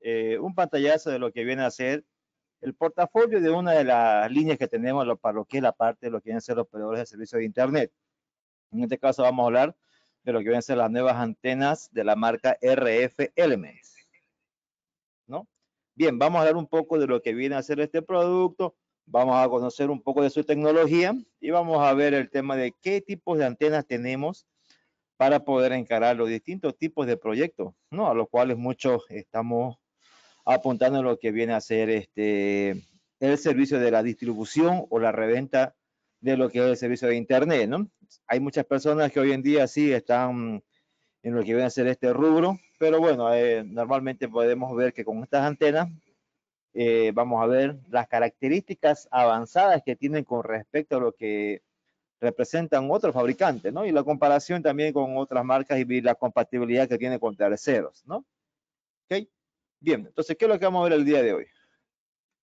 Eh, un pantallazo de lo que viene a ser el portafolio de una de las líneas que tenemos lo, para lo que es la parte de lo que vienen a ser los operadores de servicios de Internet. En este caso vamos a hablar de lo que vienen a ser las nuevas antenas de la marca RF Elements. ¿No? Bien, vamos a hablar un poco de lo que viene a ser este producto, vamos a conocer un poco de su tecnología y vamos a ver el tema de qué tipos de antenas tenemos para poder encarar los distintos tipos de proyectos, ¿no? A los cuales muchos estamos apuntando lo que viene a ser este, el servicio de la distribución o la reventa de lo que es el servicio de Internet, ¿no? Hay muchas personas que hoy en día sí están en lo que viene a ser este rubro, pero bueno, eh, normalmente podemos ver que con estas antenas eh, vamos a ver las características avanzadas que tienen con respecto a lo que representan otros fabricantes, ¿no? Y la comparación también con otras marcas y la compatibilidad que tiene con terceros, ¿no? ¿Ok? Bien, entonces, ¿qué es lo que vamos a ver el día de hoy?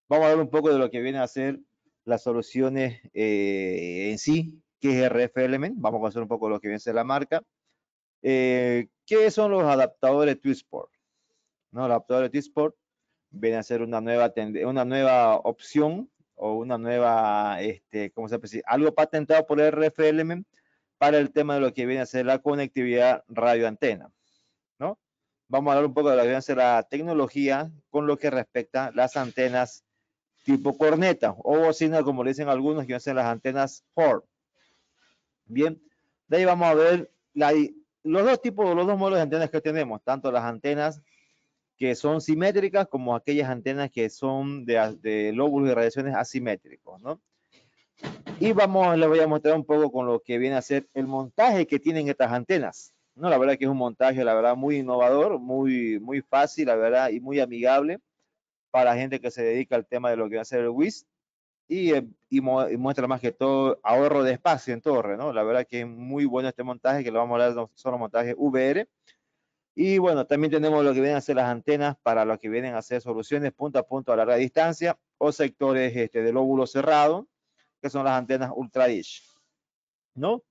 Vamos a ver un poco de lo que viene a ser las soluciones eh, en sí, que es RF Element, vamos a conocer un poco lo que viene a ser la marca. Eh, ¿Qué son los adaptadores Twisport? ¿No? Los adaptadores Twisport vienen a ser una nueva, una nueva opción o una nueva, este, ¿cómo se dice? Algo patentado por RFLM para el tema de lo que viene a ser la conectividad radioantena, ¿no? Vamos a hablar un poco de lo que viene a ser la tecnología con lo que respecta a las antenas tipo corneta o bocina, como le dicen algunos, que hacen las antenas HOR. Bien, de ahí vamos a ver la, los dos tipos, los dos modelos de antenas que tenemos, tanto las antenas que son simétricas como aquellas antenas que son de, de lóbulos y radiaciones asimétricos, ¿no? Y vamos, les voy a mostrar un poco con lo que viene a ser el montaje que tienen estas antenas. No, la verdad que es un montaje, la verdad, muy innovador, muy, muy fácil, la verdad, y muy amigable para gente que se dedica al tema de lo que va a ser el WIS eh, y, muestra más que todo ahorro de espacio en torre, ¿no? La verdad que es muy bueno este montaje que lo vamos a hablar, solo montaje montaje VR y bueno, también tenemos lo que vienen a ser las antenas para los que vienen a hacer soluciones punto a punto a larga distancia o sectores este, de lóbulo cerrado, que son las antenas ultra dish, ¿no?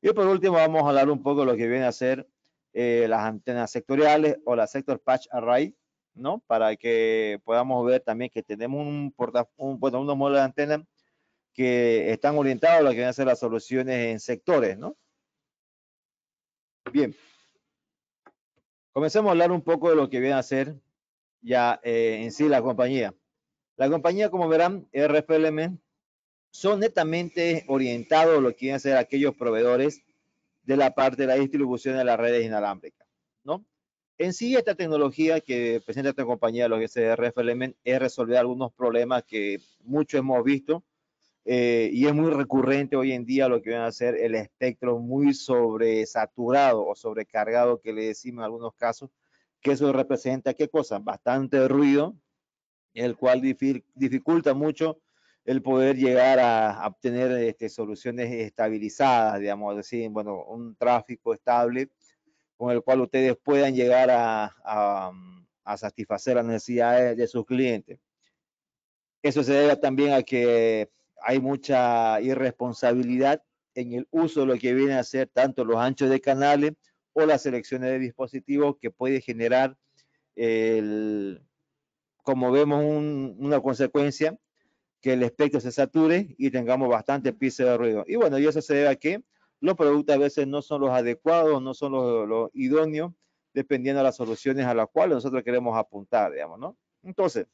Y por último vamos a hablar un poco de lo que viene a ser eh, las antenas sectoriales o las sector patch array, ¿no? Para que podamos ver también que tenemos un, porta, un bueno, unos modelos de antena que están orientados a lo que vienen a ser las soluciones en sectores, ¿no? Bien. Comencemos a hablar un poco de lo que viene a ser ya eh, en sí la compañía. La compañía, como verán, RFLM, son netamente orientados a lo que vienen a ser aquellos proveedores de la parte de la distribución de las redes inalámbricas, ¿no? En sí, esta tecnología que presenta esta compañía, lo que es RFLM, es resolver algunos problemas que muchos hemos visto eh, y es muy recurrente hoy en día lo que van a ser el espectro muy sobresaturado o sobrecargado que le decimos en algunos casos, que eso representa, ¿qué cosa? Bastante ruido, el cual dificulta mucho el poder llegar a, obtener este, soluciones estabilizadas, digamos, decir, bueno, un tráfico estable con el cual ustedes puedan llegar a, a satisfacer las necesidades de sus clientes. Eso se debe también a que hay mucha irresponsabilidad en el uso de lo que viene a ser tanto los anchos de canales o las selecciones de dispositivos que puede generar, como vemos, una consecuencia que el espectro se sature y tengamos bastante piso de ruido. Y bueno, y eso se debe a que los productos a veces no son los adecuados, no son los, idóneos, dependiendo de las soluciones a las cuales nosotros queremos apuntar, digamos, ¿no? Entonces,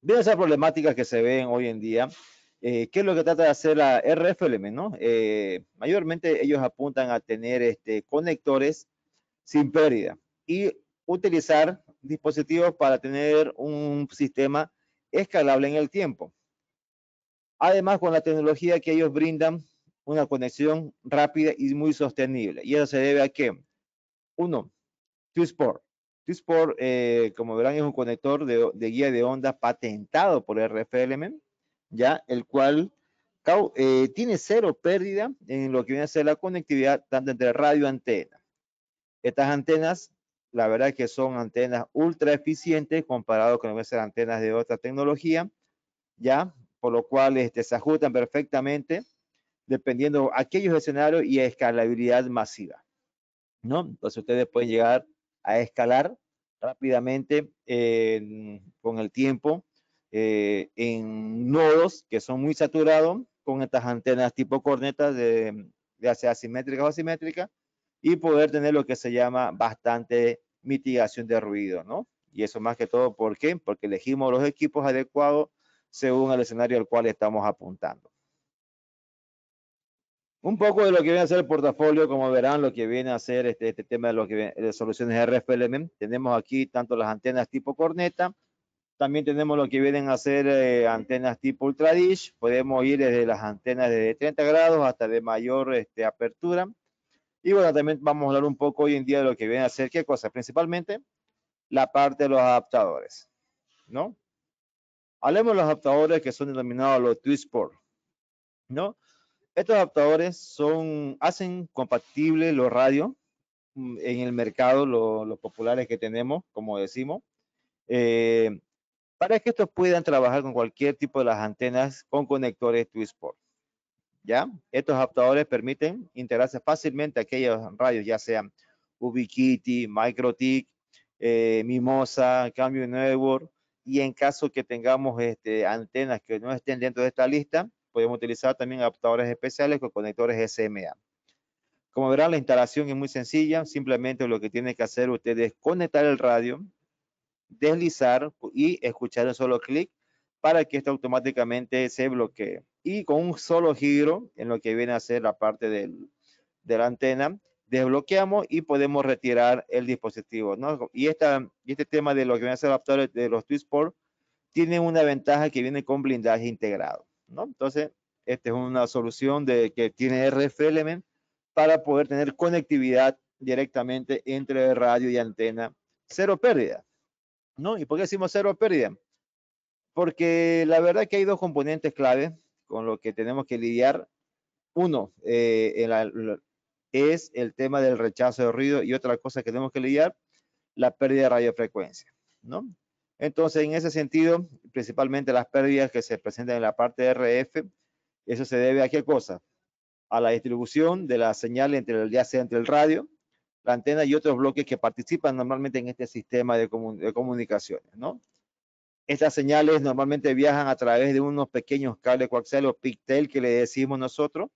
de esas problemáticas que se ven hoy en día eh, ¿Qué es lo que trata de hacer la RFLM? ¿no? Eh, mayormente ellos apuntan a tener este, conectores sin pérdida y utilizar dispositivos para tener un sistema escalable en el tiempo. Además, con la tecnología que ellos brindan, una conexión rápida y muy sostenible. Y eso se debe a que, uno, T-Sport. T-Sport, eh, como verán, es un conector de, de guía de onda patentado por RFLM ya, el cual eh, tiene cero pérdida en lo que viene a ser la conectividad tanto entre radio y antena. Estas antenas, la verdad que son antenas ultra eficientes comparado con ser antenas de otra tecnología, ya, por lo cual este, se ajustan perfectamente dependiendo aquellos escenarios y escalabilidad masiva, ¿no? Entonces ustedes pueden llegar a escalar rápidamente eh, con el tiempo eh, en nodos que son muy saturados con estas antenas tipo cornetas, de, ya sea asimétrica o asimétrica y poder tener lo que se llama bastante mitigación de ruido, ¿no? Y eso más que todo, ¿por qué? Porque elegimos los equipos adecuados según el escenario al cual estamos apuntando. Un poco de lo que viene a ser el portafolio, como verán, lo que viene a ser este, este tema de, lo que, de soluciones RFLM. Tenemos aquí tanto las antenas tipo corneta, también tenemos lo que vienen a hacer eh, antenas tipo Dish. Podemos ir desde las antenas de 30 grados hasta de mayor este, apertura. Y bueno, también vamos a hablar un poco hoy en día de lo que vienen a ser, ¿qué cosa? Principalmente la parte de los adaptadores, ¿no? Hablemos de los adaptadores que son denominados los Twisport. ¿no? Estos adaptadores son, hacen compatible los radios mm, en el mercado, los populares que tenemos, como decimos. Eh, para que estos puedan trabajar con cualquier tipo de las antenas con conectores Twisport. ¿Ya? Estos adaptadores permiten integrarse fácilmente a aquellos radios, ya sean Ubiquiti, MicroTik, eh, Mimosa, Cambio Network, y en caso que tengamos este, antenas que no estén dentro de esta lista, podemos utilizar también adaptadores especiales con conectores SMA. Como verán, la instalación es muy sencilla, simplemente lo que tiene que hacer ustedes es conectar el radio deslizar y escuchar un solo clic para que esto automáticamente se bloquee. Y con un solo giro, en lo que viene a ser la parte del, de la antena, desbloqueamos y podemos retirar el dispositivo. ¿no? Y, esta, y este tema de lo que viene a ser adaptadores de los Twistport tiene una ventaja que viene con blindaje integrado. ¿no? Entonces, esta es una solución de, que tiene RF Element para poder tener conectividad directamente entre radio y antena, cero pérdida. ¿no? ¿Y por qué decimos cero pérdida? Porque la verdad que hay dos componentes clave con lo que tenemos que lidiar. Uno eh, es el tema del rechazo de ruido y otra cosa que tenemos que lidiar, la pérdida de radiofrecuencia, ¿no? Entonces, en ese sentido, principalmente las pérdidas que se presentan en la parte RF, eso se debe a qué cosa? A la distribución de la señal entre el, ya sea entre el radio la antena y otros bloques que participan normalmente en este sistema de, comunicaciones, ¿no? Estas señales normalmente viajan a través de unos pequeños cables coaxiales o pigtail que le decimos nosotros,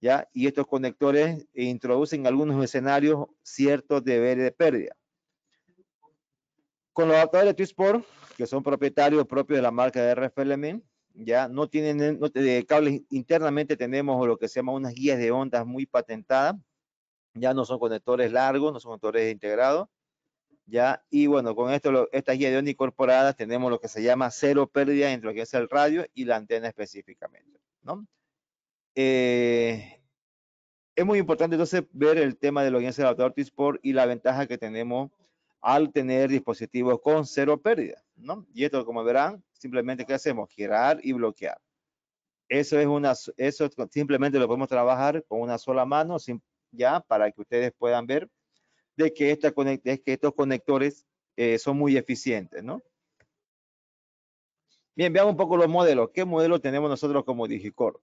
¿ya? Y estos conectores introducen algunos escenarios ciertos de pérdida. Con los adaptadores de Twisport, que son propietarios propios de la marca de RFLM, ya no tienen de eh, cables internamente tenemos lo que se llama unas guías de ondas muy patentadas ya no son conectores largos, no son conectores integrados, ya, y bueno, con esto, estas guías de onda incorporadas tenemos lo que se llama cero pérdida entre lo que es el radio y la antena específicamente, ¿no? Eh, es muy importante entonces ver el tema de lo que es el adaptador T-Sport y la ventaja que tenemos al tener dispositivos con cero pérdida, ¿no? Y esto, como verán, simplemente, ¿qué hacemos? Girar y bloquear. Eso es una, eso simplemente lo podemos trabajar con una sola mano, sin ya para que ustedes puedan ver de que, esta, que estos conectores eh, son muy eficientes, ¿no? Bien, veamos un poco los modelos. ¿Qué modelo tenemos nosotros como Digicore?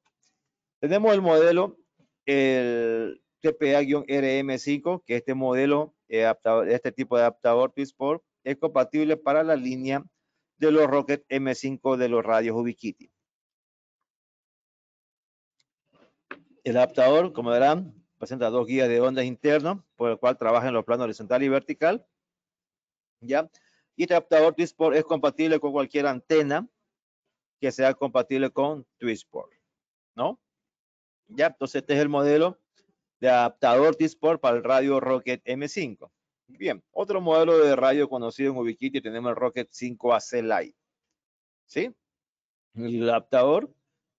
Tenemos el modelo, el TPA-RM5, que este modelo, eh, este tipo de adaptador Twisport, es compatible para la línea de los Rocket M5 de los radios Ubiquiti. El adaptador, como verán, presenta dos guías de ondas internos, por el cual trabaja en los planos horizontal y vertical. ¿Ya? Y este adaptador TwistPort es compatible con cualquier antena que sea compatible con TwistPort ¿no? Ya, entonces este es el modelo de adaptador TwistPort para el radio Rocket M5. Bien, otro modelo de radio conocido en Ubiquiti tenemos el Rocket 5AC Lite. ¿Sí? El adaptador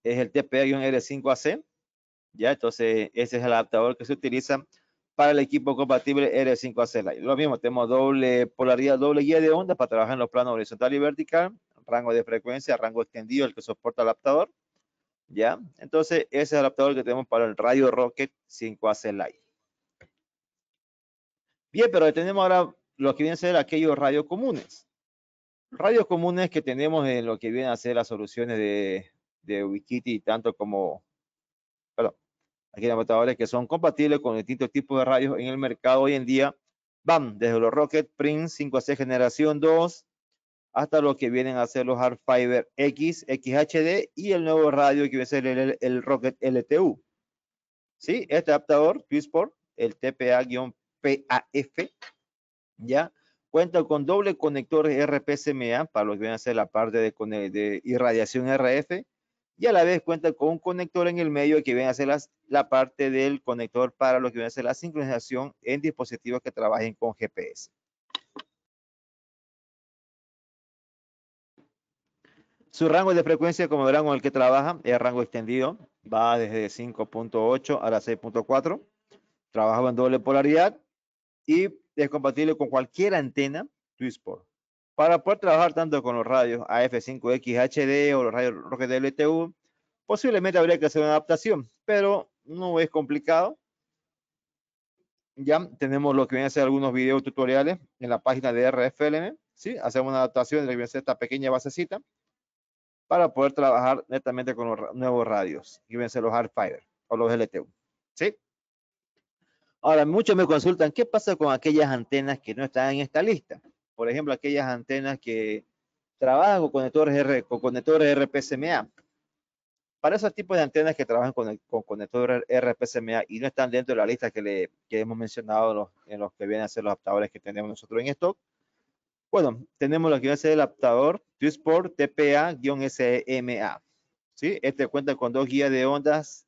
es el tp r 5 ac ya, entonces ese es el adaptador que se utiliza para el equipo compatible R5AC Lo mismo, tenemos doble polaridad, doble guía de onda para trabajar en los planos horizontal y vertical, rango de frecuencia, rango extendido, el que soporta el adaptador. ¿Ya? Entonces, ese es el adaptador que tenemos para el Radio Rocket 5AC Lite. Bien, pero tenemos ahora lo que vienen a ser aquellos radios comunes. Radios comunes que tenemos en lo que vienen a ser las soluciones de, de Wikiti, tanto como aquí hay adaptadores que son compatibles con distintos tipos de radios en el mercado hoy en día. Van desde los Rocket Print 5 a generación 2 hasta los que vienen a ser los Hard Fiber X, XHD y el nuevo radio que va a ser el, Rocket LTU. ¿Sí? Este adaptador Twistport, el TPA-PAF, ya cuenta con doble conector RPCMA para los que viene a ser la parte de, de irradiación RF y a la vez cuenta con un conector en el medio que viene a ser la parte del conector para lo que viene a ser la sincronización en dispositivos que trabajen con GPS. Su rango de frecuencia, como verán, con el que trabaja es rango extendido, va desde 5.8 a la 6.4, trabaja en doble polaridad y es compatible con cualquier antena Twisport. Para poder trabajar tanto con los radios af 5 xhd o los radios Rocket LTU, posiblemente habría que hacer una adaptación, pero no es complicado. Ya tenemos lo que viene a ser algunos videos tutoriales en la página de RFLM, ¿sí? Hacemos una adaptación de esta pequeña basecita para poder trabajar netamente con los nuevos radios, que vienen a ser los Hardfire o los LTU, ¿sí? Ahora, muchos me consultan, ¿qué pasa con aquellas antenas que no están en esta lista? por ejemplo, aquellas antenas que trabajan con conectores, R, con conectores RPSMA. Para esos tipos de antenas que trabajan con, con conectores RPSMA y no están dentro de la lista que, le, que hemos mencionado los, en los que vienen a ser los adaptadores que tenemos nosotros en stock, bueno, tenemos lo que va a ser el adaptador Twisport TPA-SMA. E ¿sí? Este cuenta con dos guías de ondas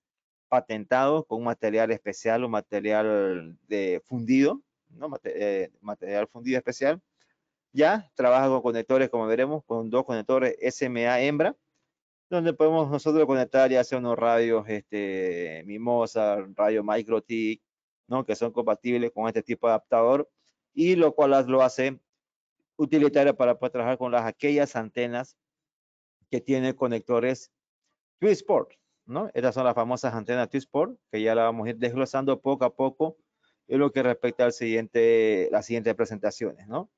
patentados con material especial o material de fundido, ¿no? Eh, material fundido especial ya trabaja con conectores, como veremos, con dos conectores SMA hembra, donde podemos nosotros conectar ya sea unos radios este, Mimosa, radio MicroTIC, ¿no? que son compatibles con este tipo de adaptador, y lo cual lo hace utilitario para poder trabajar con las aquellas antenas que tienen conectores Twisport, ¿no? Estas son las famosas antenas Twisport, que ya la vamos a ir desglosando poco a poco en lo que respecta al siguiente, las siguientes presentaciones, ¿no?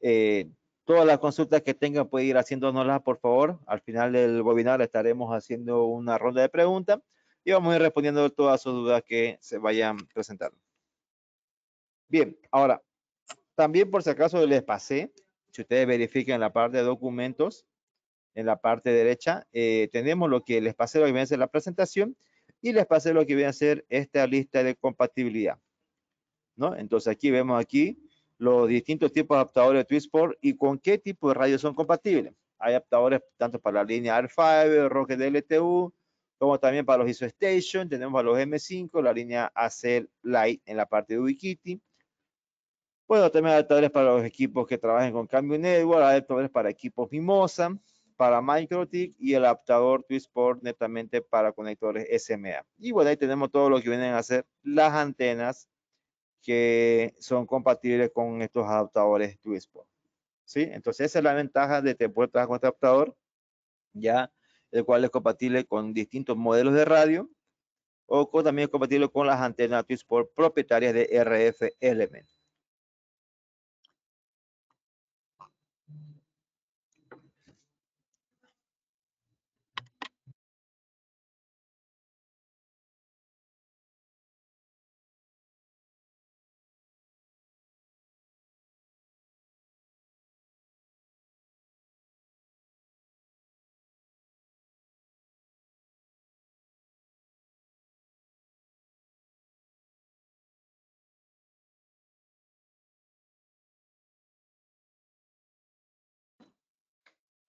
Eh, todas las consultas que tengan pueden ir haciéndonoslas, por favor. Al final del webinar estaremos haciendo una ronda de preguntas y vamos a ir respondiendo todas sus dudas que se vayan presentando. Bien, ahora, también por si acaso les pasé, si ustedes verifican la parte de documentos, en la parte derecha, eh, tenemos lo que les pasé, lo que viene a ser la presentación, y les pasé lo que viene a ser esta lista de compatibilidad. ¿no? Entonces aquí vemos aquí los distintos tipos de adaptadores de Twistport y con qué tipo de radio son compatibles. Hay adaptadores tanto para la línea R5, Rocket LTU, como también para los ISO Station, tenemos a los M5, la línea AC Light en la parte de Ubiquiti. Bueno, también adaptadores para los equipos que trabajen con Cambio Network, adaptadores para equipos Mimosa, para MicroTik y el adaptador Twistport netamente para conectores SMA. Y bueno, ahí tenemos todo lo que vienen a ser las antenas que son compatibles con estos adaptadores Twisport, ¿Sí? Entonces esa es la ventaja de tener puerto con este adaptador, ya, el cual es compatible con distintos modelos de radio o también es compatible con las antenas Twisport propietarias de RF Element.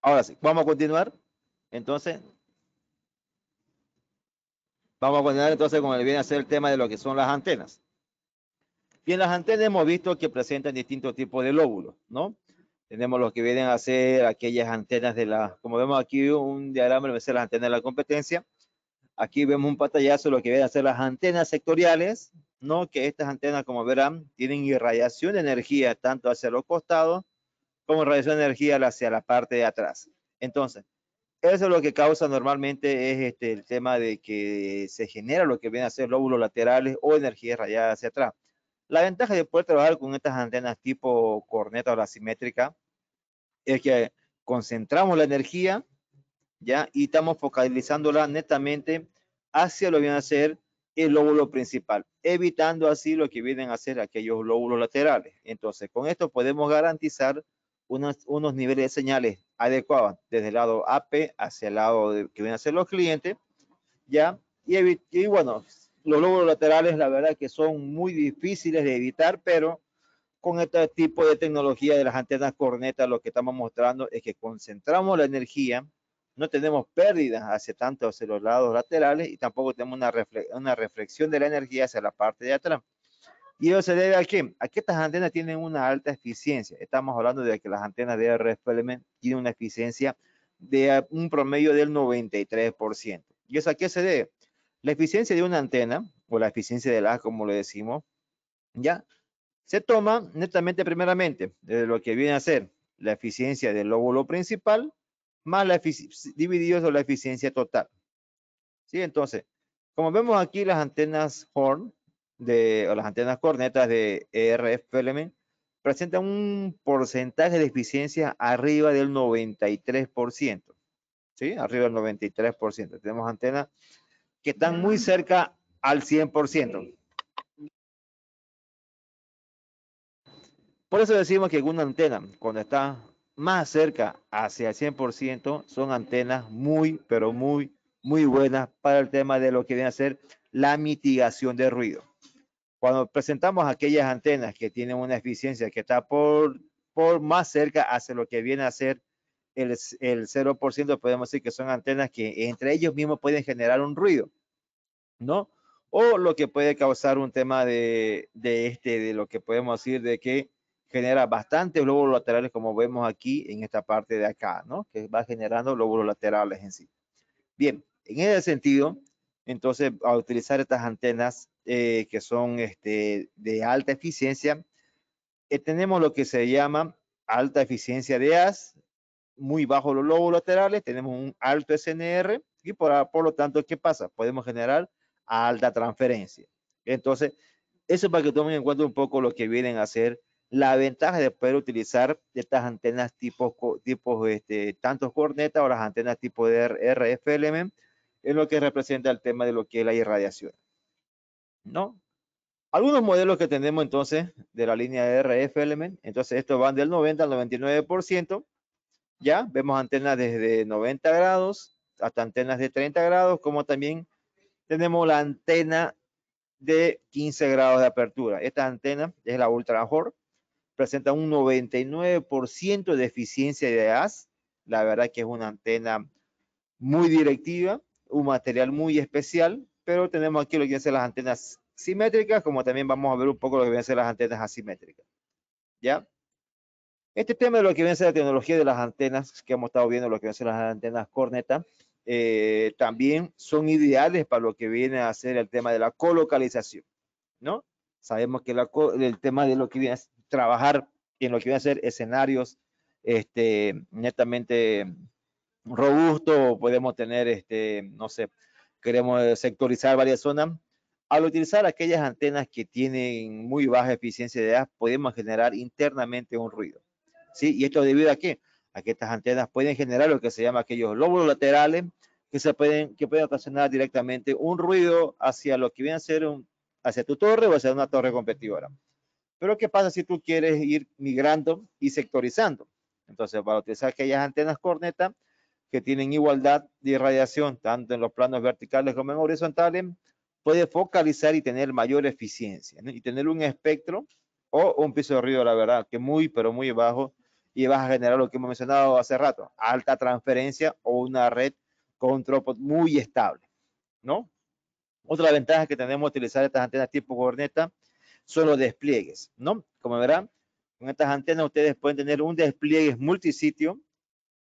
Ahora sí, vamos a continuar. Entonces, vamos a continuar entonces con el viene a ser el tema de lo que son las antenas. Y en las antenas hemos visto que presentan distintos tipos de lóbulos, ¿no? Tenemos los que vienen a ser aquellas antenas de la, como vemos aquí un diagrama de las antenas de la competencia. Aquí vemos un pantallazo de lo que vienen a ser las antenas sectoriales, ¿no? Que estas antenas, como verán, tienen irradiación de energía tanto hacia los costados como radiación de energía hacia la parte de atrás. Entonces, eso es lo que causa normalmente es este, el tema de que se genera lo que viene a ser lóbulos laterales o energía rayada hacia atrás. La ventaja de poder trabajar con estas antenas tipo corneta o asimétrica es que concentramos la energía ya y estamos focalizándola netamente hacia lo que viene a ser el lóbulo principal, evitando así lo que vienen a ser aquellos lóbulos laterales. Entonces, con esto podemos garantizar unos, niveles de señales adecuados desde el lado AP hacia el lado que vienen a ser los clientes, ¿ya? Y, y bueno, los lóbulos laterales la verdad que son muy difíciles de evitar, pero con este tipo de tecnología de las antenas cornetas lo que estamos mostrando es que concentramos la energía, no tenemos pérdidas hacia tanto hacia los lados laterales y tampoco tenemos una, reflexión de la energía hacia la parte de atrás. ¿Y eso se debe a qué? A que estas antenas tienen una alta eficiencia. Estamos hablando de que las antenas de RF Element tienen una eficiencia de ah, un promedio del 93%. ¿Y eso a qué se debe? La eficiencia de una antena, o la eficiencia del las como le decimos, ya se toma netamente primeramente de lo que viene a ser la eficiencia del lóbulo principal más la dividido sobre la eficiencia total. ¿Sí? Entonces, como vemos aquí, las antenas Horn de, las antenas cornetas de e RF element presentan un porcentaje de eficiencia arriba del 93%. ¿Sí? Arriba del 93%. Tenemos antenas que están muy mm. cerca al 100%. Por eso decimos que una antena, cuando está más cerca hacia el 100%, son antenas muy, pero muy, muy buenas para el tema de lo que viene a ser la mitigación de ruido. Cuando presentamos aquellas antenas que tienen una eficiencia que está por, por más cerca hacia lo que viene a ser el, el 0%, podemos decir que son antenas que entre ellos mismos pueden generar un ruido, ¿no? O lo que puede causar un tema de, de este, de lo que podemos decir de que genera bastantes lóbulos laterales, como vemos aquí en esta parte de acá, ¿no? Que va generando lóbulos laterales en sí. Bien, en ese sentido, entonces, a utilizar estas antenas eh, que son este, de alta eficiencia, eh, tenemos lo que se llama alta eficiencia de AS, muy bajo los lobos laterales, tenemos un alto SNR y por, lo tanto, ¿qué pasa? Podemos generar alta transferencia. Entonces, eso para que tomen en cuenta un poco lo que vienen a ser la ventaja de poder utilizar estas antenas tipo, tipo este, tanto cornetas o las antenas tipo de es lo que representa el tema de lo que es la irradiación. ¿No? Algunos modelos que tenemos entonces de la línea RF element, entonces estos van del 90 al 99%, ya vemos antenas desde 90 grados hasta antenas de 30 grados, como también tenemos la antena de 15 grados de apertura. Esta antena es la Ultra presenta un 99% de eficiencia de haz, la verdad que es una antena muy directiva, un material muy especial, pero tenemos aquí lo que vienen a ser las antenas simétricas, como también vamos a ver un poco lo que vienen a ser las antenas asimétricas. ¿Ya? Este tema de lo que viene a ser la tecnología de las antenas, que hemos estado viendo lo que vienen a ser las antenas corneta, eh, también son ideales para lo que viene a ser el tema de la colocalización, ¿no? Sabemos que el tema de lo que viene a trabajar en lo que viene a ser escenarios este, netamente robusto, podemos tener, este, no sé, queremos sectorizar varias zonas. Al utilizar aquellas antenas que tienen muy baja eficiencia de gas, podemos generar internamente un ruido. ¿sí? ¿Y esto debido a qué? A que estas antenas pueden generar lo que se llama aquellos lóbulos laterales que, se pueden, que pueden ocasionar directamente un ruido hacia lo que viene a ser un, hacia tu torre o hacia una torre competidora. Pero ¿qué pasa si tú quieres ir migrando y sectorizando? Entonces, para utilizar aquellas antenas corneta, que tienen igualdad de irradiación, tanto en los planos verticales como en horizontales, puede focalizar y tener mayor eficiencia y tener un espectro o un piso de ruido, la verdad, que muy, pero muy bajo y vas a generar lo que hemos mencionado hace rato, alta transferencia o una red con tropos muy estable, ¿no? Otra ventaja que tenemos utilizar estas antenas tipo corneta son los despliegues, ¿no? Como verán, con estas antenas ustedes pueden tener un despliegue multisitio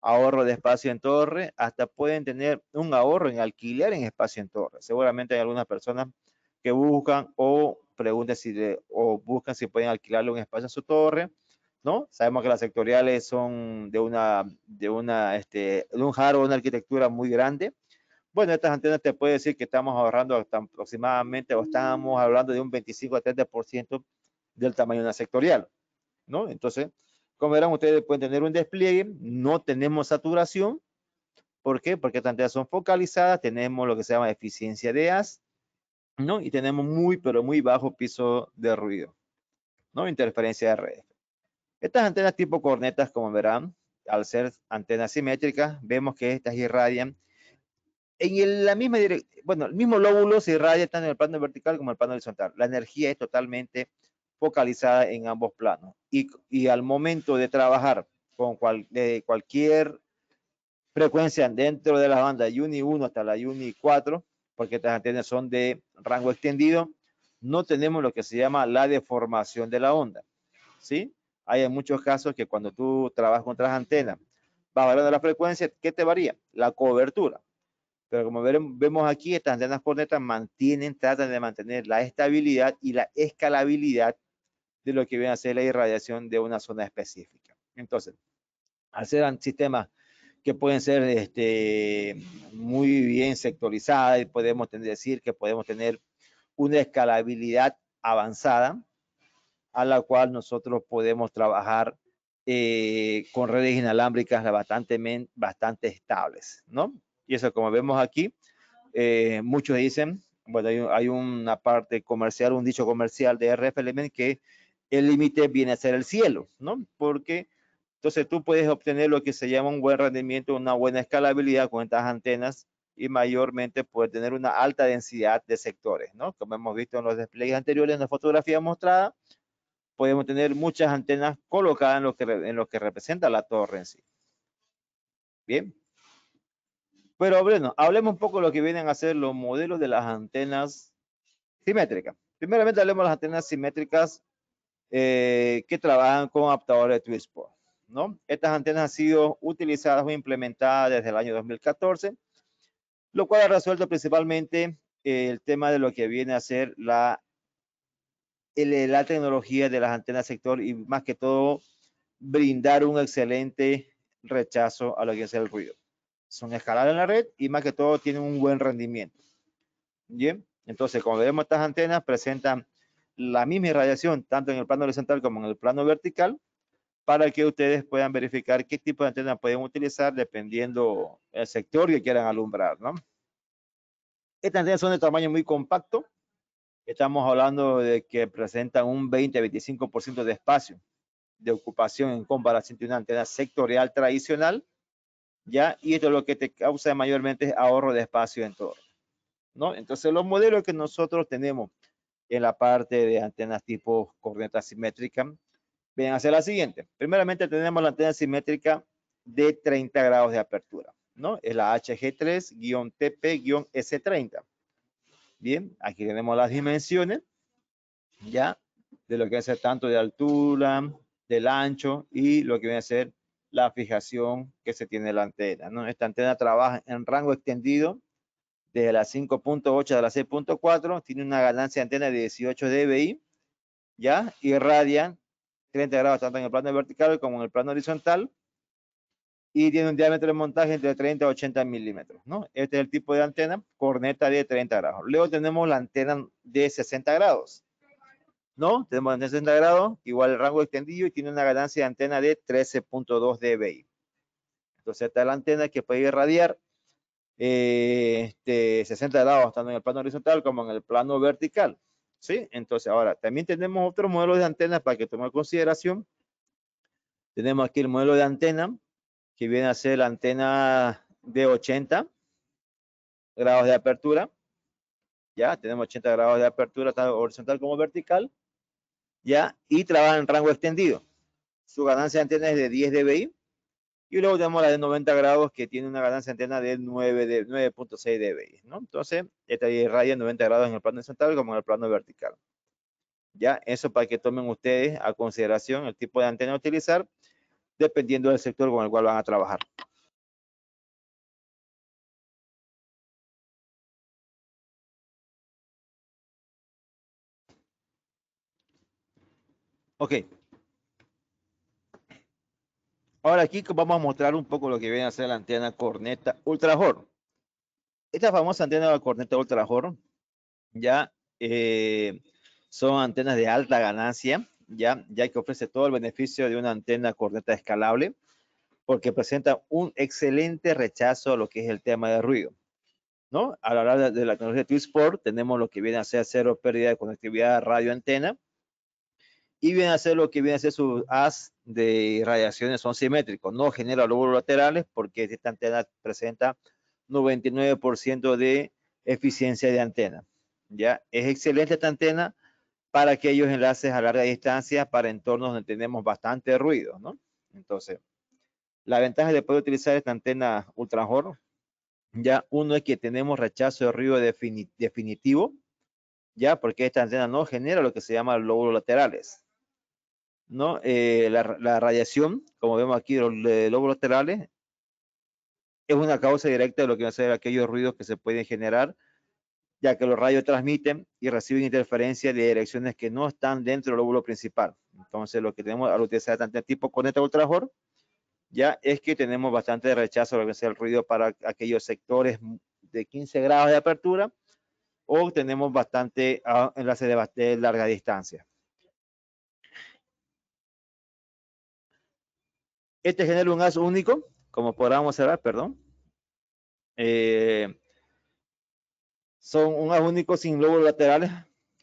ahorro de espacio en torre, hasta pueden tener un ahorro en alquiler en espacio en torre. Seguramente hay algunas personas que buscan o preguntan si o buscan si pueden alquilarle un espacio a su torre, ¿no? Sabemos que las sectoriales son de una de una este de un hardware, una arquitectura muy grande. Bueno, estas antenas te puede decir que estamos ahorrando hasta aproximadamente o estamos hablando de un 25 a 30% del tamaño de una sectorial, ¿no? Entonces, como verán, ustedes pueden tener un despliegue, no tenemos saturación. ¿Por qué? Porque antenas son focalizadas, tenemos lo que se llama eficiencia de AS, ¿no? Y tenemos muy, pero muy bajo piso de ruido, ¿no? Interferencia de red. Estas antenas tipo cornetas, como verán, al ser antenas simétricas, vemos que estas irradian en la misma dirección, bueno, el mismo lóbulo se irradia tanto en el plano vertical como en el plano horizontal. La energía es totalmente focalizada en ambos planos. Y, y al momento de trabajar con cual, de cualquier frecuencia dentro de las bandas Uni 1 hasta la Uni 4, porque estas antenas son de rango extendido, no tenemos lo que se llama la deformación de la onda. ¿Sí? Hay muchos casos que cuando tú trabajas con otras antenas, va variando la frecuencia, ¿qué te varía? La cobertura. Pero como vemos aquí, estas antenas cornetas mantienen, tratan de mantener la estabilidad y la escalabilidad de lo que viene a ser la irradiación de una zona específica. Entonces, hacer sistemas que pueden ser este, muy bien y podemos decir que podemos tener una escalabilidad avanzada a la cual nosotros podemos trabajar eh, con redes inalámbricas bastante, bastante estables, ¿no? Y eso, como vemos aquí, eh, muchos dicen, bueno, hay, hay, una parte comercial, un dicho comercial de RF Element que el límite viene a ser el cielo, ¿no? Porque entonces tú puedes obtener lo que se llama un buen rendimiento, una buena escalabilidad con estas antenas y mayormente puede tener una alta densidad de sectores, ¿no? Como hemos visto en los displays anteriores, en la fotografía mostrada, podemos tener muchas antenas colocadas en lo que, en lo que representa la torre en sí. Bien. Pero bueno, hablemos un poco de lo que vienen a ser los modelos de las antenas simétricas. Primeramente hablemos de las antenas simétricas eh, que trabajan con adaptadores de ¿no? Estas antenas han sido utilizadas o implementadas desde el año 2014, lo cual ha resuelto principalmente eh, el tema de lo que viene a ser la, la tecnología de las antenas sector y más que todo brindar un excelente rechazo a lo que es el ruido. Son escaladas en la red y más que todo tienen un buen rendimiento. Bien, entonces como vemos estas antenas presentan la misma irradiación tanto en el plano horizontal como en el plano vertical para que ustedes puedan verificar qué tipo de antena pueden utilizar dependiendo el sector que quieran alumbrar. ¿no? Estas antenas son de tamaño muy compacto. Estamos hablando de que presentan un 20-25% de espacio de ocupación en comparación de una antena sectorial tradicional. ¿ya? Y esto es lo que te causa mayormente ahorro de espacio en torno. ¿no? Entonces los modelos que nosotros tenemos en la parte de antenas tipo corneta simétrica. a hacia la siguiente. Primeramente tenemos la antena simétrica de 30 grados de apertura, ¿no? Es la HG3-TP-S30. Bien, aquí tenemos las dimensiones, ¿ya? De lo que hace tanto de altura, del ancho y lo que viene a ser la fijación que se tiene la antena, ¿no? Esta antena trabaja en rango extendido desde la 5.8 a la 6.4, tiene una ganancia de antena de 18 dBi, ¿ya? Irradia 30 grados tanto en el plano vertical como en el plano horizontal y tiene un diámetro de montaje entre 30 y 80 milímetros, ¿no? Este es el tipo de antena, corneta de 30 grados. Luego tenemos la antena de 60 grados, ¿no? Tenemos la antena de 60 grados, igual el rango extendido y tiene una ganancia de antena de 13.2 dBi. Entonces, esta es la antena que puede irradiar 60 grados, tanto en el plano horizontal como en el plano vertical. ¿Sí? Entonces, ahora, también tenemos otro modelo de antenas para que en consideración. Tenemos aquí el modelo de antena, que viene a ser la antena de 80 grados de apertura. Ya, tenemos 80 grados de apertura, tanto horizontal como vertical. Ya, y trabaja en rango extendido. Su ganancia de antena es de 10 dBi y luego tenemos la de 90 grados que tiene una ganancia de antena de 9.6 dB. ¿no? Entonces, esta irradia 90 grados en el plano horizontal como en el plano vertical. Ya, eso para que tomen ustedes a consideración el tipo de antena a utilizar, dependiendo del sector con el cual van a trabajar. Ok, Ahora aquí vamos a mostrar un poco lo que viene a ser la antena corneta Ultra Horn. Esta famosa antena de corneta Ultra Horn, ya eh, son antenas de alta ganancia, ya, ya que ofrece todo el beneficio de una antena corneta escalable, porque presenta un excelente rechazo a lo que es el tema de ruido. ¿no? A la hora de, la tecnología t tenemos lo que viene a ser cero pérdida de conectividad radio antena y viene a ser lo que viene a ser su AS de radiaciones son simétricos, no genera lóbulos laterales porque esta antena presenta 99% de eficiencia de antena. Ya es excelente esta antena para aquellos enlaces a larga distancia, para entornos donde tenemos bastante ruido, Entonces, la ventaja de poder utilizar esta antena ultrajor, ya uno es que tenemos rechazo de ruido definitivo, ya porque esta antena no genera lo que se llama lóbulos laterales, ¿no? Eh, la, radiación, como vemos aquí, los, los lóbulos laterales, es una causa directa de lo que van a ser aquellos ruidos que se pueden generar, ya que los rayos transmiten y reciben interferencia de direcciones que no están dentro del lóbulo principal. Entonces, lo que tenemos al utilizar tanto tipo este ultrajor, ya es que tenemos bastante rechazo lo que el ruido para aquellos sectores de 15 grados de apertura o tenemos bastante ah, enlace de larga distancia. Este genera un haz único, como podamos observar, perdón. Eh, son un haz único sin globos laterales,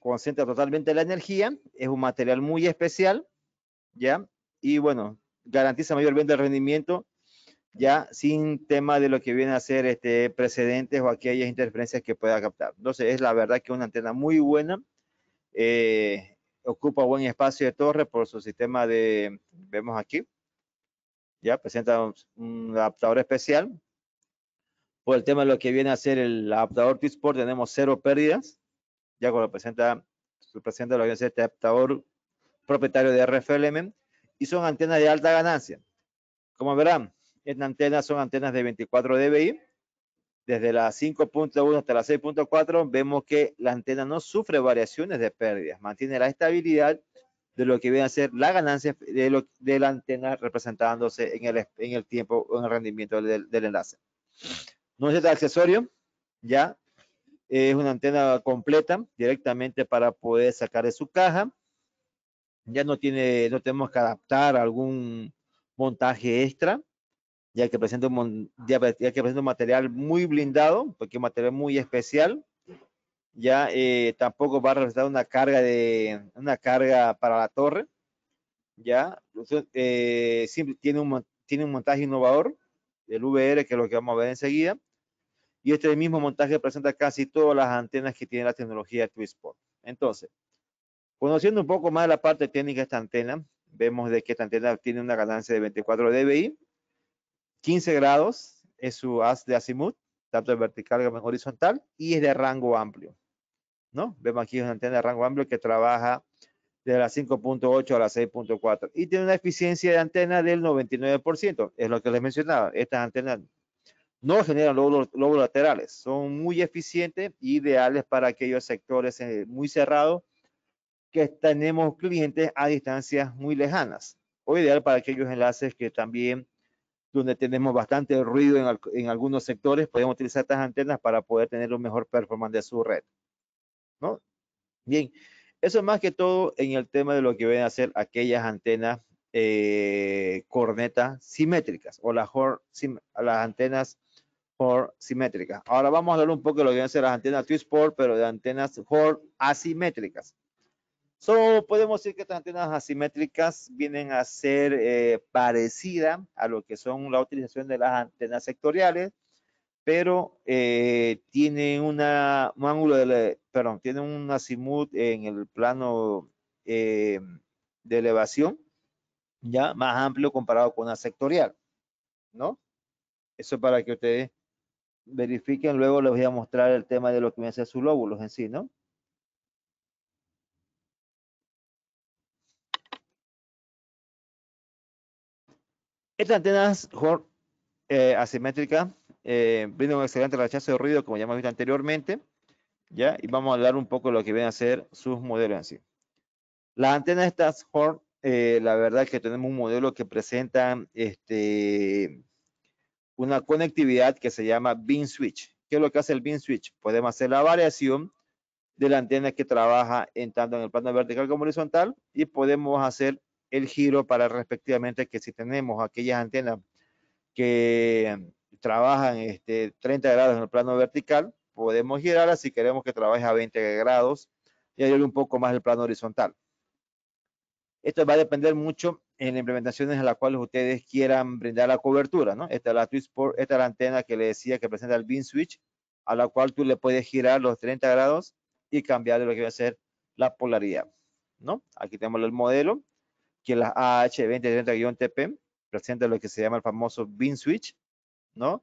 concentra totalmente la energía, es un material muy especial, ¿ya? Y bueno, garantiza mayor bien de rendimiento, ya sin tema de lo que viene a ser este, precedentes o aquellas interferencias que pueda captar. Entonces, es la verdad que es una antena muy buena, eh, ocupa buen espacio de torre por su sistema de, vemos aquí, ya presenta un adaptador especial. Por el tema de lo que viene a ser el adaptador T-Sport, tenemos cero pérdidas. Ya cuando presenta, presenta lo que es este adaptador propietario de RFLM y son antenas de alta ganancia. Como verán, estas antenas son antenas de 24 dBi. Desde la 5.1 hasta la 6.4 vemos que la antena no sufre variaciones de pérdidas, mantiene la estabilidad de lo que viene a ser la ganancia de, la antena representándose en el, tiempo o en el rendimiento del, enlace. No necesita accesorio, ya. Es una antena completa directamente para poder sacar de su caja. Ya no tiene, no tenemos que adaptar algún montaje extra, ya que presenta ya que presenta un material muy blindado, porque es un material muy especial ya eh, tampoco va a representar una carga de una carga para la torre ya eh, tiene un tiene un montaje innovador del VR que es lo que vamos a ver enseguida y este mismo montaje presenta casi todas las antenas que tiene la tecnología Twisport entonces conociendo un poco más la parte técnica de esta antena vemos de que esta antena tiene una ganancia de 24 dBi 15 grados es su haz de azimut tanto vertical como horizontal y es de rango amplio ¿no? Vemos aquí una antena de rango amplio que trabaja de la 5.8 a la 6.4 y tiene una eficiencia de antena del 99%, es lo que les mencionaba, estas antenas no generan lóbulos, laterales, son muy eficientes, ideales para aquellos sectores eh, muy cerrados que tenemos clientes a distancias muy lejanas, o ideal para aquellos enlaces que también donde tenemos bastante ruido en, en algunos sectores, podemos utilizar estas antenas para poder tener un mejor performance de su red. ¿no? Bien, eso es más que todo en el tema de lo que van a ser aquellas antenas eh, cornetas simétricas o las, antenas Hor simétricas. Ahora vamos a hablar un poco lo que van a ser las antenas Twisport, pero de antenas Hor asimétricas. Solo podemos decir que estas antenas asimétricas vienen a ser eh, parecidas a lo que son la utilización de las antenas sectoriales, pero eh, tiene un ángulo, de perdón, tiene un azimut en el plano eh, de elevación, ya más amplio comparado con una sectorial, ¿no? Eso para que ustedes verifiquen, luego les voy a mostrar el tema de lo que me hace sus lóbulos en sí, ¿no? Esta antenas eh, asimétrica, eh, brinda un excelente rechazo de ruido, como ya hemos visto anteriormente, ¿ya? Y vamos a hablar un poco de lo que vienen a ser sus modelos en sí. antena antenas estas Horn, eh, la verdad es que tenemos un modelo que presenta este, una conectividad que se llama bin Switch. ¿Qué es lo que hace el bin Switch? Podemos hacer la variación de la antena que trabaja en tanto en el plano vertical como horizontal y podemos hacer el giro para respectivamente que si tenemos aquellas antenas que trabajan este, 30 grados en el plano vertical, podemos girarla si queremos que trabaje a 20 grados y hay un poco más el plano horizontal. Esto va a depender mucho en las implementaciones a las cuales ustedes quieran brindar la cobertura, ¿no? Esta es la esta la antena que le decía que presenta el beam switch, a la cual tú le puedes girar los 30 grados y cambiar lo que va a ser la polaridad, ¿no? Aquí tenemos el modelo, que la AH2030-TP presenta lo que se llama el famoso beam switch, ¿no?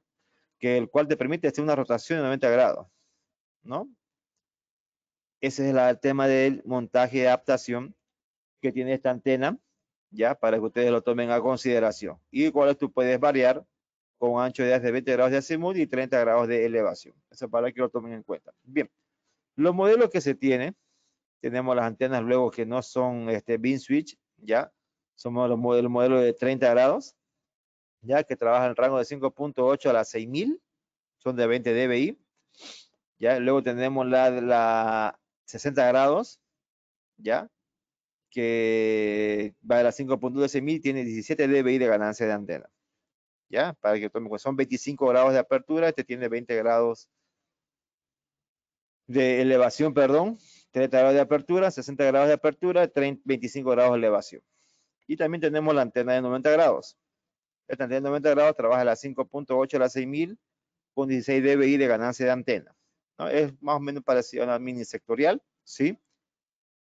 Que el cual te permite hacer una rotación de 90 grados, ¿no? Ese es el tema del montaje de adaptación que tiene esta antena, ya, para que ustedes lo tomen a consideración. Y cuáles tú puedes variar con ancho de de 20 grados de azimut y 30 grados de elevación. Eso para que lo tomen en cuenta. Bien, los modelos que se tienen, tenemos las antenas luego que no son este beam switch, ya, somos los modelos, modelo de 30 grados, ya que trabaja en el rango de 5.8 a las 6000, son de 20 dBi. Ya luego tenemos la de la 60 grados, ya que va de las 5.2 a 6000, tiene 17 dBi de ganancia de antena. Ya, para que tomen son 25 grados de apertura, este tiene 20 grados de elevación, perdón, 30 grados de apertura, 60 grados de apertura, 25 grados de elevación. Y también tenemos la antena de 90 grados, esta antena de 90 grados trabaja a las 5.8 a las 6.000 con 16 dBi de ganancia de antena. ¿no? Es más o menos parecido a una mini sectorial, ¿sí?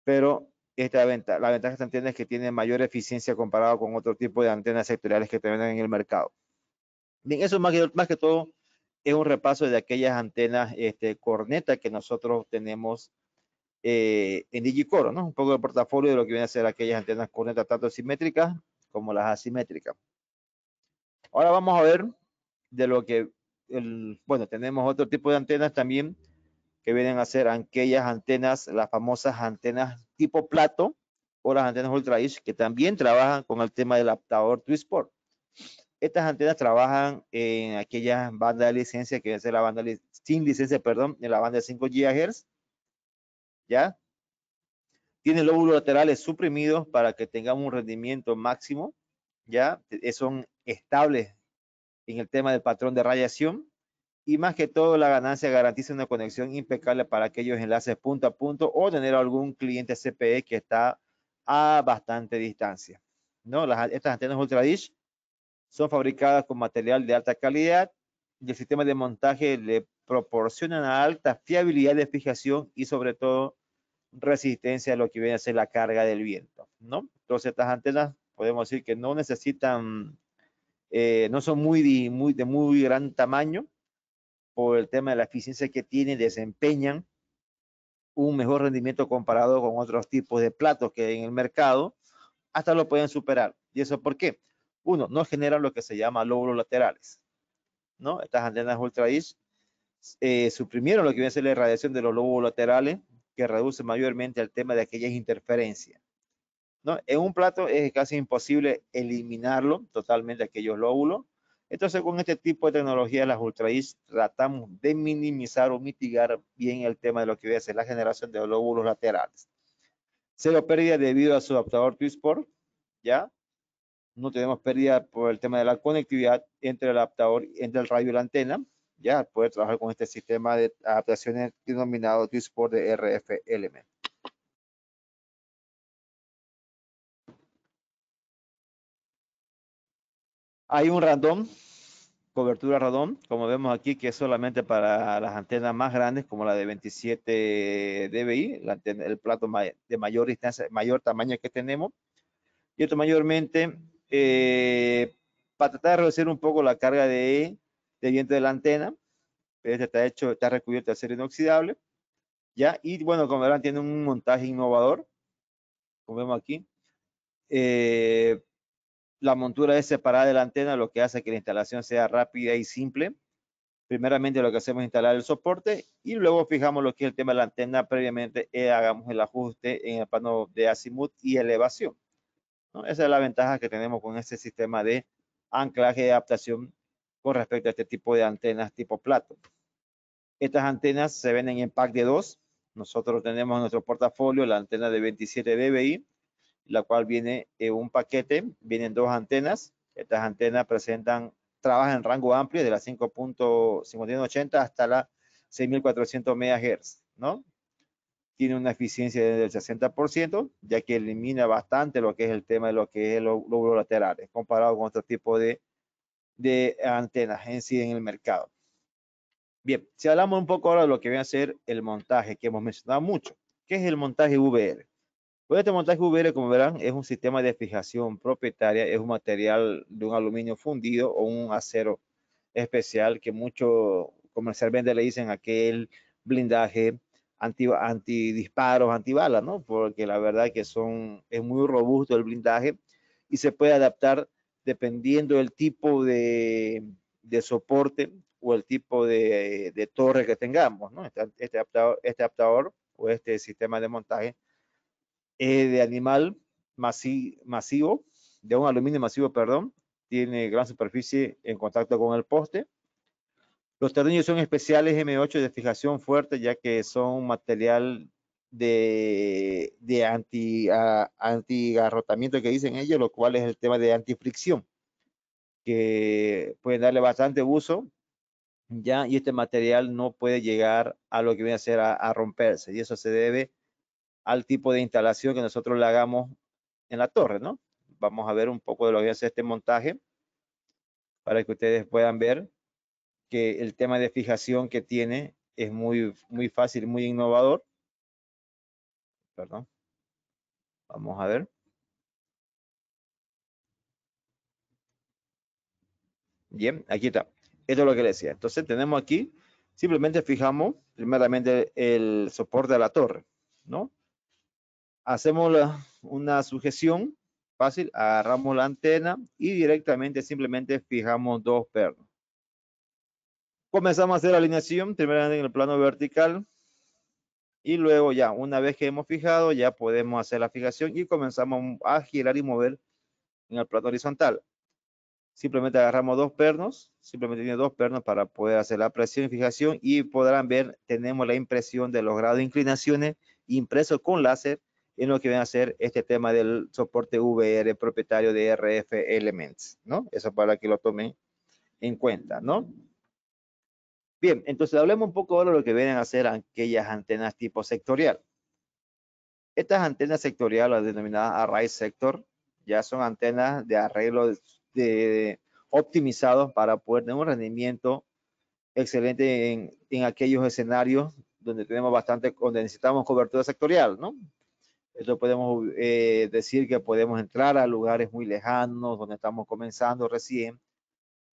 Pero esta venta, la ventaja de esta antena es que tiene mayor eficiencia comparado con otro tipo de antenas sectoriales que te en el mercado. Bien, eso más que, más que todo es un repaso de aquellas antenas este, corneta que nosotros tenemos eh, en Digicoro, ¿no? Un poco de portafolio de lo que viene a ser aquellas antenas cornetas tanto simétricas como las asimétricas. Ahora vamos a ver de lo que, bueno, tenemos otro tipo de antenas también que vienen a ser aquellas antenas, las famosas antenas tipo plato o las antenas ultra que también trabajan con el tema del adaptador Twisport. Estas antenas trabajan en aquellas banda de licencia que es la banda sin licencia, perdón, en la banda de 5 GHz. ¿Ya? Tienen lóbulos laterales suprimidos para que tengamos un rendimiento máximo. ¿Ya? Son estables en el tema del patrón de radiación y más que todo la ganancia garantiza una conexión impecable para aquellos enlaces punto a punto o tener algún cliente CPE que está a bastante distancia. ¿no? Las, estas antenas Ultradish son fabricadas con material de alta calidad y el sistema de montaje le proporciona una alta fiabilidad de fijación y sobre todo resistencia a lo que viene a ser la carga del viento. ¿no? Entonces estas antenas podemos decir que no necesitan eh, no son muy, muy, de muy gran tamaño por el tema de la eficiencia que tienen, desempeñan un mejor rendimiento comparado con otros tipos de platos que hay en el mercado, hasta lo pueden superar. ¿Y eso por qué? Uno, no generan lo que se llama lóbulos laterales. ¿no? Estas antenas ultra eh, suprimieron lo que viene a ser la irradiación de los lóbulos laterales, que reduce mayormente el tema de aquellas interferencias. En un plato es casi imposible eliminarlo totalmente aquellos lóbulos. Entonces, con este tipo de tecnología, las UltraIS tratamos de minimizar o mitigar bien el tema de lo que voy a ser la generación de lóbulos laterales. Se Cero pérdida debido a su adaptador Twisport, ¿ya? No tenemos pérdida por el tema de la conectividad entre el adaptador, entre el radio y la antena, ¿ya? Poder trabajar con este sistema de adaptaciones denominado Twisport de RF Element. Hay un random, cobertura radón, como vemos aquí, que es solamente para las antenas más grandes, como la de 27 dBi, el plato de mayor distancia, mayor tamaño que tenemos. Y esto mayormente eh, para tratar de reducir un poco la carga de, viento de la antena. Este está hecho, está recubierto de acero inoxidable. ¿ya? Y bueno, como verán, tiene un montaje innovador, como vemos aquí. Eh, la montura es separada de la antena, lo que hace que la instalación sea rápida y simple. Primeramente lo que hacemos es instalar el soporte y luego fijamos lo que es el tema de la antena previamente y eh, hagamos el ajuste en el plano de azimut y elevación. Esa es la ventaja que tenemos con este sistema de anclaje y adaptación con respecto a este tipo de antenas tipo plato. Estas antenas se venden en pack de dos. Nosotros tenemos en nuestro portafolio la antena de 27 dBi, la cual viene en eh, un paquete, vienen dos antenas. Estas antenas presentan, trabajan en rango amplio de las 5.580 hasta la 6.400 MHz, ¿no? Tiene una eficiencia del 60%, ya que elimina bastante lo que es el tema de lo que es el lóbulo laterales, comparado con otro tipo de, antenas en sí en el mercado. Bien, si hablamos un poco ahora de lo que va a ser el montaje, que hemos mencionado mucho, ¿qué es el montaje VR? Pues este montaje UVR, como verán, es un sistema de fijación propietaria, es un material de un aluminio fundido o un acero especial que muchos comercialmente le dicen aquel blindaje anti, anti antibalas, ¿no? Porque la verdad que son, es muy robusto el blindaje y se puede adaptar dependiendo del tipo de, soporte o el tipo de, torre que tengamos, ¿no? Este, este, adaptador, este adaptador o este sistema de montaje es eh, de animal masivo, de un aluminio masivo, perdón, tiene gran superficie en contacto con el poste. Los tornillos son especiales M8 de fijación fuerte, ya que son material de, de anti, uh, que dicen ellos, lo cual es el tema de antifricción, que pueden darle bastante uso, ya, y este material no puede llegar a lo que viene a ser a romperse, y eso se debe al tipo de instalación que nosotros le hagamos en la torre, ¿no? Vamos a ver un poco de lo que hace este montaje para que ustedes puedan ver que el tema de fijación que tiene es muy, muy fácil, muy innovador. Perdón. Vamos a ver. Bien, aquí está. Esto es lo que le decía. Entonces tenemos aquí, simplemente fijamos primeramente el soporte de la torre, ¿no? hacemos una sujeción fácil, agarramos la antena y directamente simplemente fijamos dos pernos. Comenzamos a hacer la alineación, primero en el plano vertical y luego ya, una vez que hemos fijado, ya podemos hacer la fijación y comenzamos a girar y mover en el plano horizontal. Simplemente agarramos dos pernos, simplemente tiene dos pernos para poder hacer la presión y fijación y podrán ver, tenemos la impresión de los grados de inclinaciones impreso con láser en lo que viene a ser este tema del soporte VR propietario de RF Elements, ¿no? Eso para que lo tomen en cuenta, ¿no? Bien, entonces hablemos un poco ahora de lo que vienen a ser aquellas antenas tipo sectorial. Estas antenas sectoriales, las denominadas Array Sector, ya son antenas de arreglo de, optimizados para poder tener un rendimiento excelente en, en, aquellos escenarios donde tenemos bastante, donde necesitamos cobertura sectorial, ¿no? Esto podemos eh, decir que podemos entrar a lugares muy lejanos donde estamos comenzando recién,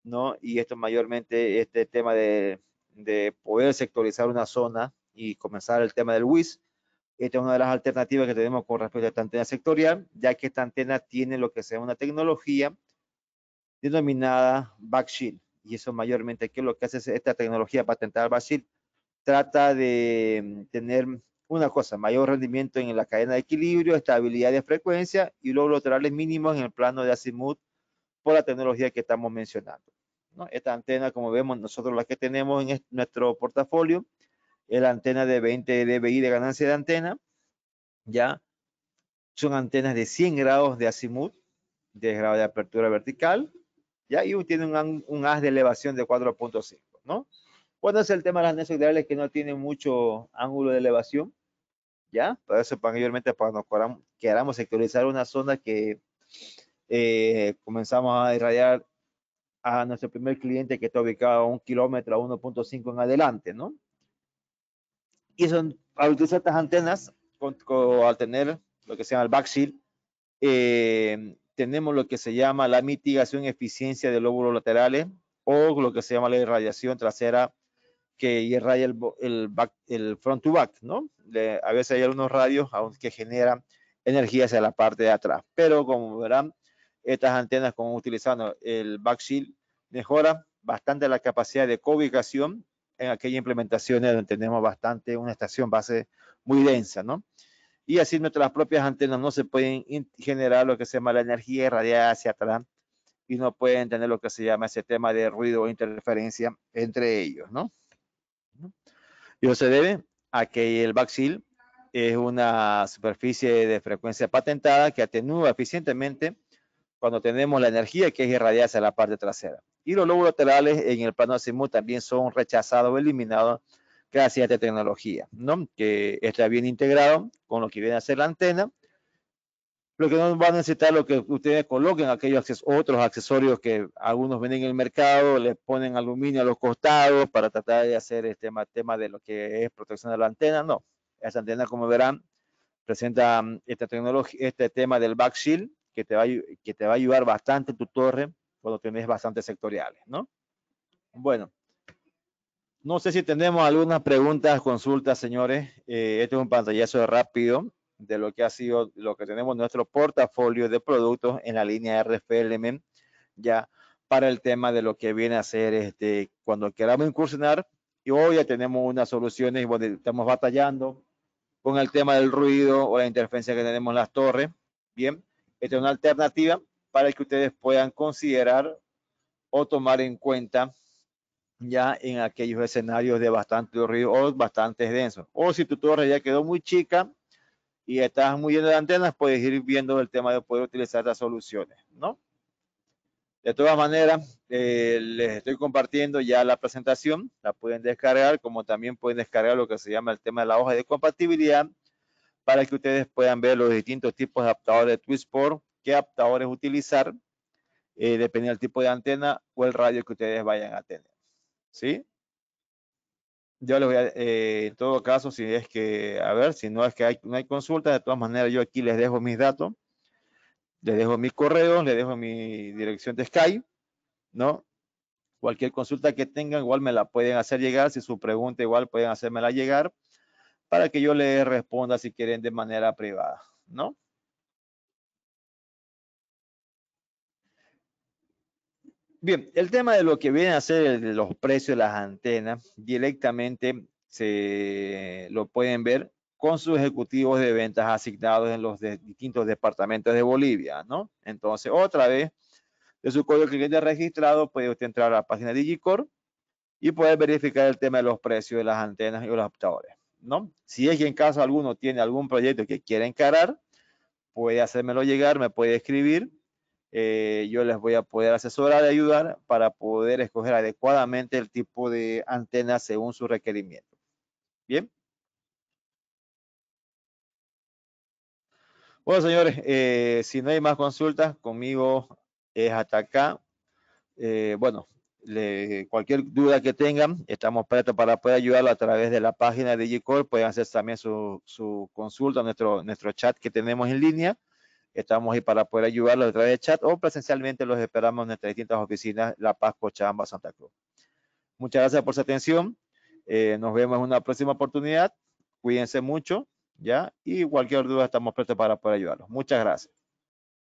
¿no? Y esto mayormente, este tema de, de poder sectorizar una zona y comenzar el tema del WIS, esta es una de las alternativas que tenemos con respecto a esta antena sectorial, ya que esta antena tiene lo que sea una tecnología denominada backshield. Y eso mayormente, ¿qué es lo que hace esta tecnología patentada backshield? Trata de mm, tener una cosa, mayor rendimiento en la cadena de equilibrio, estabilidad de frecuencia y logros laterales mínimos en el plano de azimut por la tecnología que estamos mencionando. Esta antena, como vemos nosotros la que tenemos en nuestro portafolio, es la antena de 20 dBi de ganancia de antena, ya son antenas de 100 grados de azimut, de grado de apertura vertical, ya y tiene un, un haz de elevación de 4.5, ¿no? Bueno, es el tema de las anexas ideales que no tienen mucho ángulo de elevación, ¿ya? Para eso, mayormente, cuando queramos sectorizar una zona que eh, comenzamos a irradiar a nuestro primer cliente que está ubicado a un kilómetro, a 1.5 en adelante, ¿no? Y son, al utilizar estas antenas, con, al tener lo que se llama el backshield, eh, tenemos lo que se llama la mitigación eficiencia de lóbulos laterales o lo que se llama la irradiación trasera que hierra el, el, back, el front to back, ¿no? a veces hay algunos radios que generan energía hacia la parte de atrás, pero como verán, estas antenas como utilizando el back shield mejora bastante la capacidad de co-ubicación en aquellas implementaciones donde tenemos bastante una estación base muy densa, ¿no? Y así nuestras propias antenas no se pueden generar lo que se llama la energía irradiada hacia atrás y no pueden tener lo que se llama ese tema de ruido o interferencia entre ellos, ¿no? Y eso se debe a que el baxil es una superficie de frecuencia patentada que atenúa eficientemente cuando tenemos la energía que es irradiada hacia la parte trasera. Y los lóbulos laterales en el plano azimut también son rechazados o eliminados gracias a esta tecnología, ¿no? que está bien integrado con lo que viene a ser la antena lo que no van a necesitar lo que ustedes coloquen, aquellos otros accesorios que algunos venden en el mercado, les ponen aluminio a los costados para tratar de hacer este tema de lo que es protección de la antena. No, esa antena, como verán, presenta mm, esta tecnología, este tema del back shield que te va a, que te va a ayudar bastante en tu torre cuando tienes bastantes sectoriales, ¿no? Bueno. No sé si tenemos algunas preguntas, consultas, señores. Eh, este es un pantallazo rápido de lo que ha sido lo que tenemos nuestro portafolio de productos en la línea RFLM ya para el tema de lo que viene a ser este cuando queramos incursionar y hoy ya tenemos unas soluciones donde estamos batallando con el tema del ruido o la interferencia que tenemos en las torres bien esta es una alternativa para que ustedes puedan considerar o tomar en cuenta ya en aquellos escenarios de bastante ruido o bastante denso o si tu torre ya quedó muy chica y estás muy lleno de antenas, puedes ir viendo el tema de poder utilizar las soluciones, ¿no? De todas maneras, eh, les estoy compartiendo ya la presentación, la pueden descargar, como también pueden descargar lo que se llama el tema de la hoja de compatibilidad, para que ustedes puedan ver los distintos tipos de adaptadores de Twistport, qué adaptadores utilizar, eh, dependiendo del tipo de antena o el radio que ustedes vayan a tener. ¿Sí? yo les voy a, eh, en todo caso, si es que, a ver, si no es que hay, no hay consulta, de todas maneras yo aquí les dejo mis datos, les dejo mi correo les dejo mi dirección de Skype, ¿no? Cualquier consulta que tengan, igual me la pueden hacer llegar, si su pregunta igual pueden hacérmela llegar, para que yo les responda si quieren de manera privada, ¿no? Bien, el tema de lo que vienen a ser los precios de las antenas, directamente se lo pueden ver con sus ejecutivos de ventas asignados en los distintos departamentos de Bolivia, ¿no? Entonces, otra vez, de su código cliente registrado, puede usted entrar a la página de Digicor y poder verificar el tema de los precios de las antenas y los adaptadores, ¿no? Si es que en caso alguno tiene algún proyecto que quiera encarar, puede hacérmelo llegar, me puede escribir eh, yo les voy a poder asesorar y ayudar para poder escoger adecuadamente el tipo de antena según su requerimiento. Bien. Bueno, señores, eh, si no hay más consultas, conmigo es hasta acá. Eh, bueno, cualquier duda que tengan, estamos prestos para poder ayudarlo a través de la página de G-Call Pueden hacer también su, su consulta, nuestro, nuestro chat que tenemos en línea. Estamos ahí para poder ayudarlos a través de chat o presencialmente los esperamos en nuestras distintas oficinas, La Paz, Cochabamba, Santa Cruz. Muchas gracias por su atención. Eh, nos vemos en una próxima oportunidad. Cuídense mucho, ¿ya? Y cualquier duda estamos prestos para poder ayudarlos. Muchas gracias.